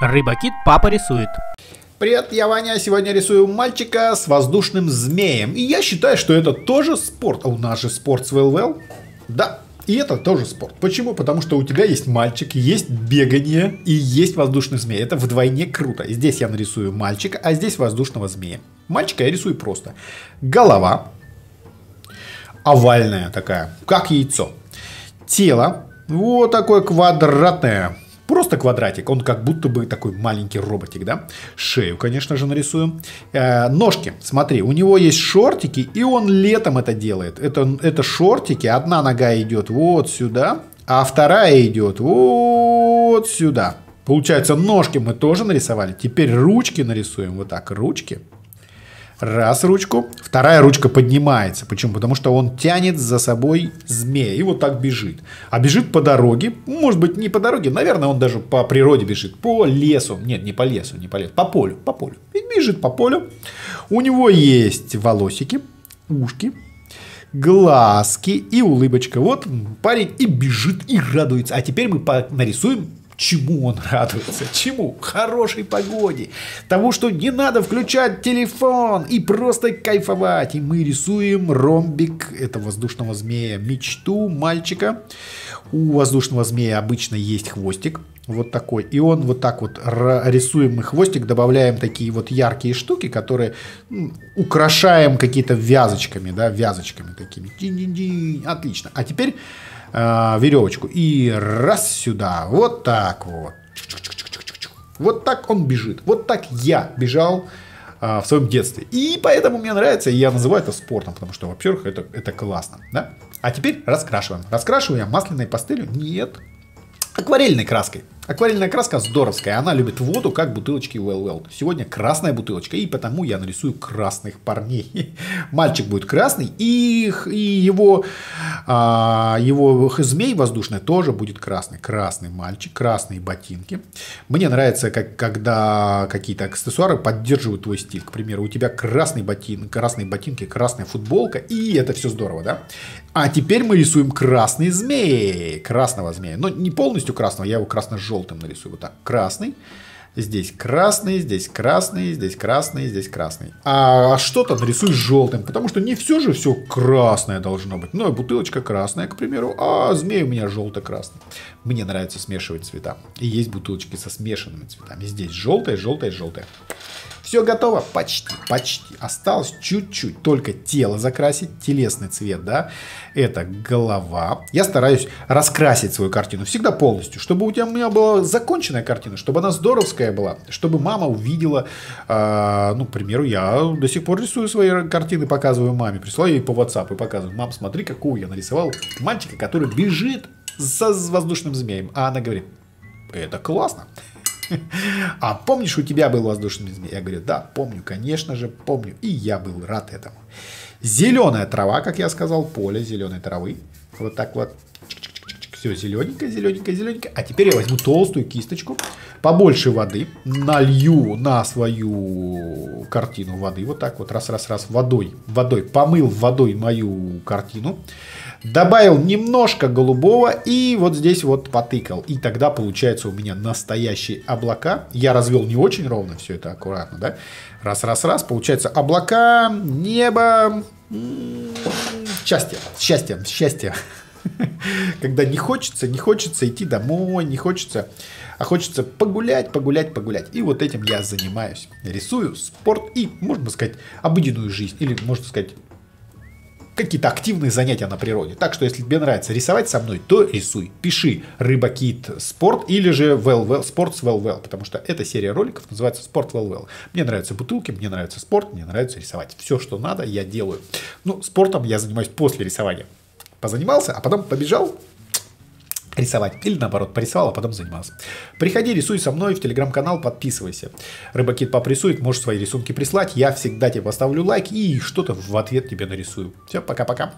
Рыбакит папа рисует. Привет, я Ваня. А сегодня рисую мальчика с воздушным змеем. И я считаю, что это тоже спорт. А у нас же спорт с ВЛВЛ. Да, и это тоже спорт. Почему? Потому что у тебя есть мальчик, есть бегание и есть воздушный змей. Это вдвойне круто. Здесь я нарисую мальчика, а здесь воздушного змея. Мальчика я рисую просто. Голова. Овальная такая, как яйцо. Тело. Вот такое квадратное Просто квадратик, он как будто бы такой маленький роботик, да? Шею, конечно же, нарисуем. Э, ножки, смотри, у него есть шортики, и он летом это делает. Это, это шортики, одна нога идет вот сюда, а вторая идет вот сюда. Получается, ножки мы тоже нарисовали. Теперь ручки нарисуем вот так, ручки. Раз ручку, вторая ручка поднимается. Почему? Потому что он тянет за собой змея и вот так бежит. А бежит по дороге, может быть не по дороге, наверное, он даже по природе бежит, по лесу. Нет, не по лесу, не по лесу, по полю, по полю. И бежит по полю. У него есть волосики, ушки, глазки и улыбочка. Вот парень и бежит, и радуется. А теперь мы нарисуем Чему он радуется? Чему? Хорошей погоде. Тому, что не надо включать телефон и просто кайфовать. И мы рисуем ромбик этого воздушного змея. Мечту мальчика. У воздушного змея обычно есть хвостик. Вот такой. И он вот так вот рисуем. рисуемый хвостик. Добавляем такие вот яркие штуки, которые ну, украшаем какие-то вязочками. Да, вязочками такими. Динь -динь -динь. Отлично. А теперь э, веревочку. И раз сюда. Вот так вот. Вот так он бежит. Вот так я бежал э, в своем детстве. И поэтому мне нравится, и я называю это спортом, потому что, во-первых, это, это классно. Да? А теперь раскрашиваем. Раскрашиваю я масляной пастелью? Нет. Акварельной краской. Акварельная краска здоровская, она любит воду, как бутылочки Well Well. Сегодня красная бутылочка, и потому я нарисую красных парней. Мальчик будет красный, и, его, а, его змей воздушный тоже будет красный. Красный мальчик, красные ботинки. Мне нравится, как, когда какие-то аксессуары поддерживают твой стиль. К примеру, у тебя красный ботин, красные ботинки, красная футболка, и это все здорово, да? А теперь мы рисуем красный змей, красного змея. Но не полностью красного, я его красно-желтый желтым нарисую. Вот так. Красный. Здесь красный, здесь красный, здесь красный, здесь красный. А что-то нарисуй желтым, потому что не все же все красное должно быть. Ну, и бутылочка красная, к примеру, а змей у меня желто-красный. Мне нравится смешивать цвета. И есть бутылочки со смешанными цветами. Здесь желтое, желтое, желтое. Все готово? Почти, почти. Осталось чуть-чуть, только тело закрасить, телесный цвет, да. Это голова. Я стараюсь раскрасить свою картину всегда полностью, чтобы у меня была законченная картина, чтобы она здоровская была, чтобы мама увидела, э, ну, к примеру, я до сих пор рисую свои картины, показываю маме, присылаю ей по WhatsApp и показываю, мам, смотри, какую я нарисовал мальчика, который бежит за воздушным змеем. А она говорит, это классно. А помнишь, у тебя был воздушный змей? Я говорю, да, помню, конечно же, помню. И я был рад этому. Зеленая трава, как я сказал, поле зеленой травы. Вот так вот. Все зелененькое, зелененькое, зелененькое. А теперь я возьму толстую кисточку, побольше воды, налью на свою картину воды. Вот так вот, раз-раз-раз, водой, водой. Помыл водой мою картину добавил немножко голубого и вот здесь вот потыкал. И тогда получается у меня настоящие облака. Я развел не очень ровно все это аккуратно, да? Раз-раз-раз, получается облака, небо, счастье, счастье, счастье. Когда не хочется, не хочется идти домой, не хочется, а хочется погулять, погулять, погулять. И вот этим я занимаюсь. Рисую спорт и, можно сказать, обыденную жизнь. Или, можно сказать, какие-то активные занятия на природе. Так что, если тебе нравится рисовать со мной, то рисуй. Пиши рыбакит спорт или же well, спорт с well, потому что эта серия роликов называется спорт well. Мне нравятся бутылки, мне нравится спорт, мне нравится рисовать. Все, что надо, я делаю. Ну, спортом я занимаюсь после рисования. Позанимался, а потом побежал, рисовать. Или наоборот, порисовал, а потом занимался. Приходи, рисуй со мной в телеграм-канал, подписывайся. Рыбакит пап рисует, можешь свои рисунки прислать. Я всегда тебе поставлю лайк и что-то в ответ тебе нарисую. Все, пока-пока.